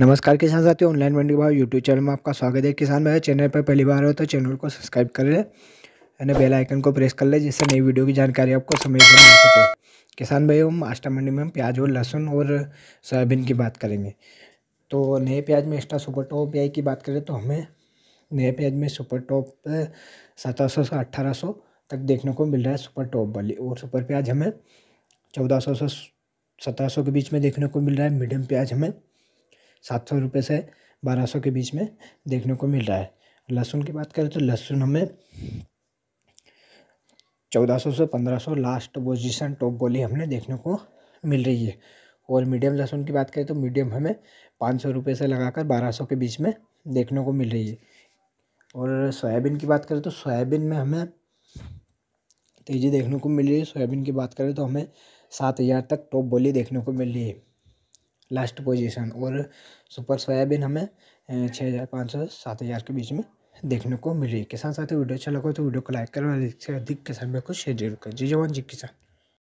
नमस्कार किसान साथियों ऑनलाइन मंडी के भाव यूट्यूब चैनल में आपका स्वागत है किसान मेरे चैनल पर पहली बार हो तो चैनल को सब्सक्राइब कर ले यानी बेल आइकन को प्रेस कर ले जिससे नई वीडियो की जानकारी आपको समय से मिल सके किसान भाई हम आस्टा मंडी में हम प्याज और लहसुन और सोयाबीन की बात करेंगे तो नए प्याज में एक्स्ट्रा सुपर टॉप आई की बात करें तो हमें नए प्याज में सुपर टॉप सत्रह सौ से अट्ठारह सौ तक देखने को मिल रहा है सुपर टॉप वाली और सुपर प्याज हमें चौदह सौ से सत्रह सौ के बीच में देखने को मिल रहा है मीडियम प्याज हमें सात सौ रुपये से बारह सौ के बीच में देखने को मिल रहा है लहसुन की बात करें तो लहसुन हमें चौदह सौ से पंद्रह सौ लास्ट पोजिशन टॉप बोली हमने देखने को मिल रही है और मीडियम लहसुन की बात करें तो मीडियम हमें पाँच सौ रुपये से लगाकर बारह सौ के बीच में देखने को मिल रही है और सोयाबीन की बात करें तो सोयाबीन में हमें तेज़ी देखने को मिल रही है सोयाबीन की बात करें तो हमें सात हज़ार तक टॉप बोली देखने को मिल रही है लास्ट पोजीशन और सुपर सोयाबीन हमें छः हज़ार पाँच सौ सात हज़ार के बीच में देखने को मिली रही साथ साथ वीडियो अच्छा लगा तो वीडियो को लाइक करें और अधिक से अधिक किसान में कुछ शेयर जरूर करें जी जवान जी किसान